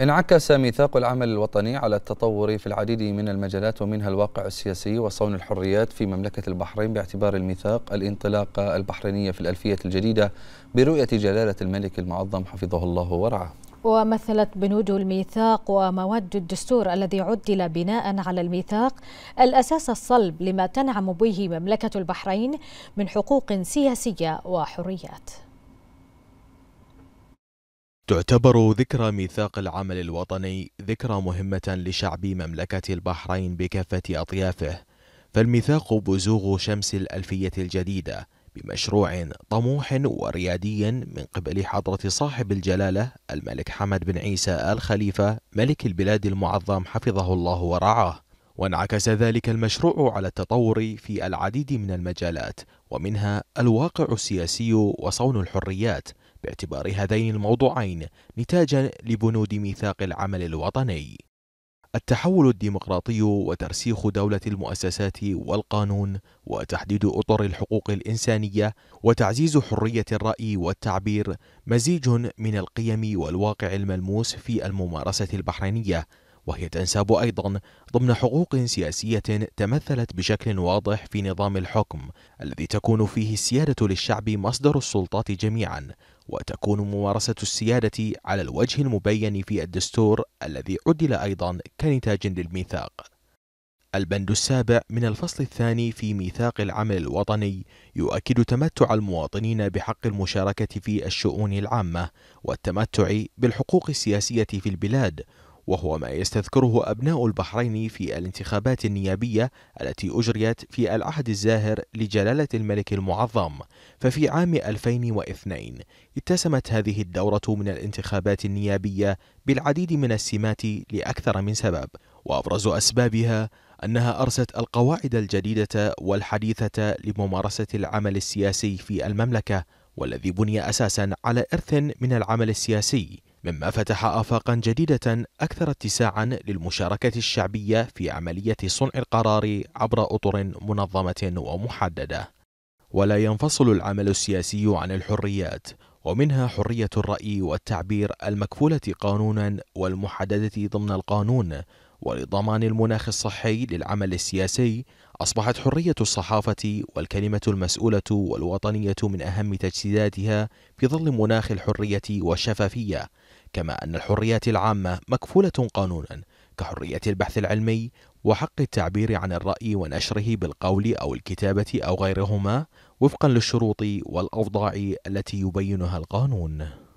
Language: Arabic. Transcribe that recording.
انعكس ميثاق العمل الوطني على التطور في العديد من المجالات ومنها الواقع السياسي وصون الحريات في مملكة البحرين باعتبار الميثاق الانطلاقة البحرينية في الألفية الجديدة برؤية جلالة الملك المعظم حفظه الله ورعاه ومثلت بنود الميثاق ومواد الدستور الذي عدل بناء على الميثاق الأساس الصلب لما تنعم به مملكة البحرين من حقوق سياسية وحريات تعتبر ذكرى ميثاق العمل الوطني ذكرى مهمة لشعب مملكة البحرين بكافة أطيافه فالميثاق بزوغ شمس الألفية الجديدة بمشروع طموح وريادي من قبل حضرة صاحب الجلالة الملك حمد بن عيسى آل خليفة ملك البلاد المعظم حفظه الله ورعاه وانعكس ذلك المشروع على التطور في العديد من المجالات ومنها الواقع السياسي وصون الحريات باعتبار هذين الموضوعين نتاجا لبنود ميثاق العمل الوطني التحول الديمقراطي وترسيخ دولة المؤسسات والقانون وتحديد أطر الحقوق الإنسانية وتعزيز حرية الرأي والتعبير مزيج من القيم والواقع الملموس في الممارسة البحرينية وهي تنساب أيضا ضمن حقوق سياسية تمثلت بشكل واضح في نظام الحكم الذي تكون فيه السيادة للشعب مصدر السلطات جميعا وتكون ممارسة السيادة على الوجه المبين في الدستور الذي عدل أيضا كنتاج للميثاق البند السابع من الفصل الثاني في ميثاق العمل الوطني يؤكد تمتع المواطنين بحق المشاركة في الشؤون العامة والتمتع بالحقوق السياسية في البلاد وهو ما يستذكره أبناء البحرين في الانتخابات النيابية التي أجريت في العهد الزاهر لجلالة الملك المعظم ففي عام 2002 اتسمت هذه الدورة من الانتخابات النيابية بالعديد من السمات لأكثر من سبب وأبرز أسبابها أنها أرست القواعد الجديدة والحديثة لممارسة العمل السياسي في المملكة والذي بني أساسا على إرث من العمل السياسي مما فتح آفاقا جديدة أكثر اتساعا للمشاركة الشعبية في عملية صنع القرار عبر أطر منظمة ومحددة ولا ينفصل العمل السياسي عن الحريات ومنها حرية الرأي والتعبير المكفولة قانونا والمحددة ضمن القانون ولضمان المناخ الصحي للعمل السياسي أصبحت حرية الصحافة والكلمة المسؤولة والوطنية من أهم تجسيداتها في ظل مناخ الحرية والشفافية كما أن الحريات العامة مكفولة قانونا كحرية البحث العلمي وحق التعبير عن الرأي ونشره بالقول أو الكتابة أو غيرهما وفقا للشروط والأوضاع التي يبينها القانون